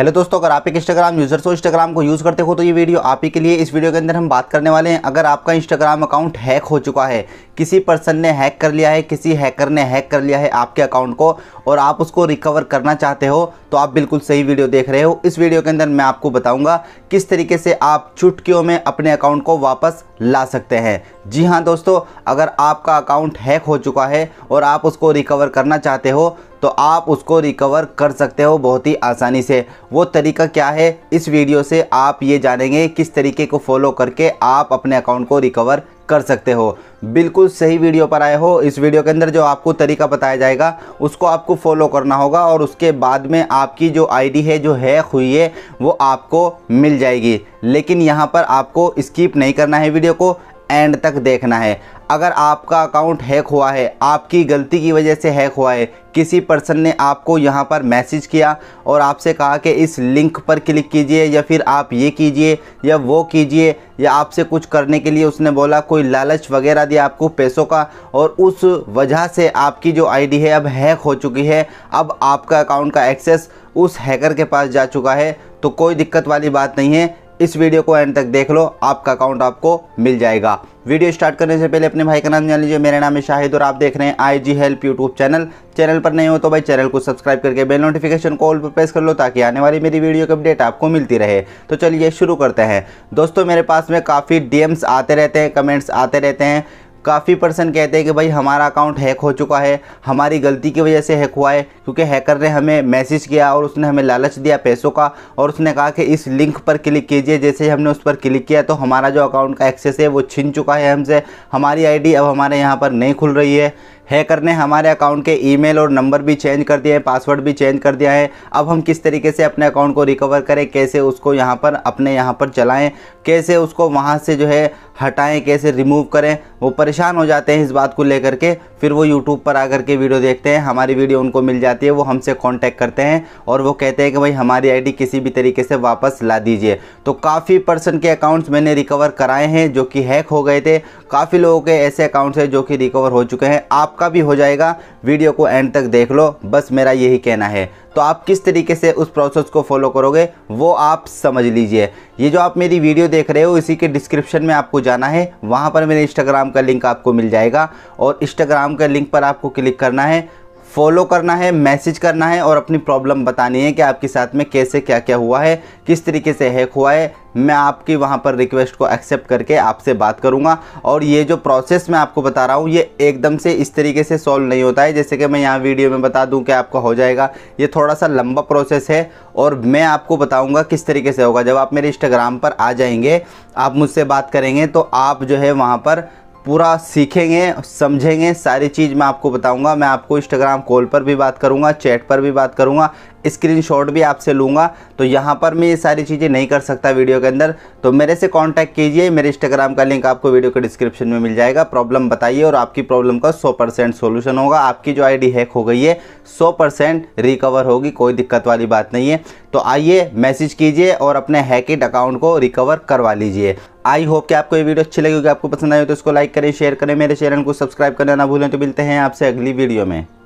hello दोस्तों अगर आप एक इंस्टाग्राम यूज़र्स हो इंस्टाग्राम को यूज़ करते हो तो ये वीडियो आप ही के लिए इस वीडियो के अंदर हम बात करने वाले हैं अगर आपका इंस्टाग्राम अकाउंट हैक हो चुका है किसी पर्सन ने हैक कर लिया है किसी हैकर ने हैक कर लिया है आपके अकाउंट को और आप उसको रिकवर करना चाहते हो तो आप बिल्कुल सही वीडियो देख रहे हो इस वीडियो के अंदर मैं आपको बताऊंगा किस तरीके से आप चुटकियों में अपने अकाउंट को वापस ला सकते हैं जी हाँ दोस्तों अगर आपका अकाउंट हैक हो चुका है और आप उसको रिकवर करना चाहते हो तो आप उसको रिकवर कर सकते हो बहुत ही आसानी से वो तरीका क्या है इस वीडियो से आप ये जानेंगे किस तरीके को फॉलो करके आप अपने अकाउंट को रिकवर कर सकते हो बिल्कुल सही वीडियो पर आए हो इस वीडियो के अंदर जो आपको तरीका बताया जाएगा उसको आपको फॉलो करना होगा और उसके बाद में आपकी जो आईडी है जो हैक हुई है वो आपको मिल जाएगी लेकिन यहाँ पर आपको स्किप नहीं करना है वीडियो को एंड तक देखना है अगर आपका अकाउंट हैक हुआ है आपकी गलती की वजह से हैक हुआ है किसी पर्सन ने आपको यहाँ पर मैसेज किया और आपसे कहा कि इस लिंक पर क्लिक कीजिए या फिर आप ये कीजिए या वो कीजिए या आपसे कुछ करने के लिए उसने बोला कोई लालच वगैरह दिया आपको पैसों का और उस वजह से आपकी जो आईडी है अब हैक हो चुकी है अब आपका अकाउंट का एक्सेस उस हैकर के पास जा चुका है तो कोई दिक्कत वाली बात नहीं है इस वीडियो को एंड तक देख लो आपका अकाउंट आपको मिल जाएगा वीडियो स्टार्ट करने से पहले अपने भाई का नाम जान लीजिए मेरा नाम है शाहिद और आप देख रहे हैं I G help YouTube channel channel पर नहीं हो तो भाई चैनल को सब्सक्राइब करके बेल नोटिफिकेशन को ऑल पर प्रेस कर लो ताकि आने वाली मेरी वीडियो की अपडेट आपको मिलती रहे तो चलिए शुरू करते हैं दोस्तों मेरे पास में काफ़ी डी आते रहते हैं कमेंट्स आते रहते हैं काफ़ी पर्सन कहते हैं कि भाई हमारा अकाउंट हैक हो चुका है हमारी गलती की वजह से हैक हुआ है क्योंकि हैकर ने हमें मैसेज किया और उसने हमें लालच दिया पैसों का और उसने कहा कि इस लिंक पर क्लिक कीजिए जैसे ही हमने उस पर क्लिक किया तो हमारा जो अकाउंट का एक्सेस है वो छिन चुका है हमसे हमारी आई अब हमारे यहाँ पर नहीं खुल रही है हैकर ने हमारे अकाउंट के ईमेल और नंबर भी चेंज कर दिया है पासवर्ड भी चेंज कर दिया है अब हम किस तरीके से अपने अकाउंट को रिकवर करें कैसे उसको यहाँ पर अपने यहाँ पर चलाएं कैसे उसको वहाँ से जो है हटाएं कैसे रिमूव करें वो परेशान हो जाते हैं इस बात को लेकर के फिर वो यूट्यूब पर आकर के वीडियो देखते हैं हमारी वीडियो उनको मिल जाती है वो हमसे कांटेक्ट करते हैं और वो कहते हैं कि भाई हमारी आईडी किसी भी तरीके से वापस ला दीजिए तो काफ़ी पर्सन के अकाउंट्स मैंने रिकवर कराए हैं जो कि हैक हो गए थे काफ़ी लोगों के ऐसे अकाउंट्स हैं जो कि रिकवर हो चुके हैं आपका भी हो जाएगा वीडियो को एंड तक देख लो बस मेरा यही कहना है तो आप किस तरीके से उस प्रोसेस को फॉलो करोगे वो आप समझ लीजिए ये जो आप मेरी वीडियो देख रहे हो इसी के डिस्क्रिप्शन में आपको जाना है वहाँ पर मेरे इंस्टाग्राम का लिंक आपको मिल जाएगा और इंस्टाग्राम का लिंक पर आपको क्लिक करना है फॉलो करना है मैसेज करना है और अपनी प्रॉब्लम बतानी है कि आपके साथ में कैसे क्या क्या हुआ है किस तरीके से हैक हुआ है मैं आपकी वहाँ पर रिक्वेस्ट को एक्सेप्ट करके आपसे बात करूँगा और ये जो प्रोसेस मैं आपको बता रहा हूँ ये एकदम से इस तरीके से सॉल्व नहीं होता है जैसे कि मैं यहाँ वीडियो में बता दूँ कि आपका हो जाएगा ये थोड़ा सा लंबा प्रोसेस है और मैं आपको बताऊँगा किस तरीके से होगा जब आप मेरे इंस्टाग्राम पर आ जाएंगे आप मुझसे बात करेंगे तो आप जो है वहाँ पर पूरा सीखेंगे समझेंगे सारी चीज़ मैं आपको बताऊंगा मैं आपको इंस्टाग्राम कॉल पर भी बात करूंगा चैट पर भी बात करूंगा स्क्रीनशॉट भी आपसे लूँगा तो यहाँ पर मैं ये सारी चीज़ें नहीं कर सकता वीडियो के अंदर तो मेरे से कांटेक्ट कीजिए मेरे इंस्टाग्राम का लिंक आपको वीडियो के डिस्क्रिप्शन में मिल जाएगा प्रॉब्लम बताइए और आपकी प्रॉब्लम का सौ परसेंट सोल्यूशन होगा आपकी जो आई हैक हो गई है सौ परसेंट रिकवर होगी कोई दिक्कत वाली बात नहीं है तो आइए मैसेज कीजिए और अपने हैकेड अकाउंट को रिकवर करवा लीजिए आई होप कि आपको ये वीडियो अच्छी लगी होगी आपको पसंद आई हो तो इसको लाइक करें शेयर करें मेरे चैनल को सब्सक्राइब करना ना भूलें तो मिलते हैं आपसे अगली वीडियो में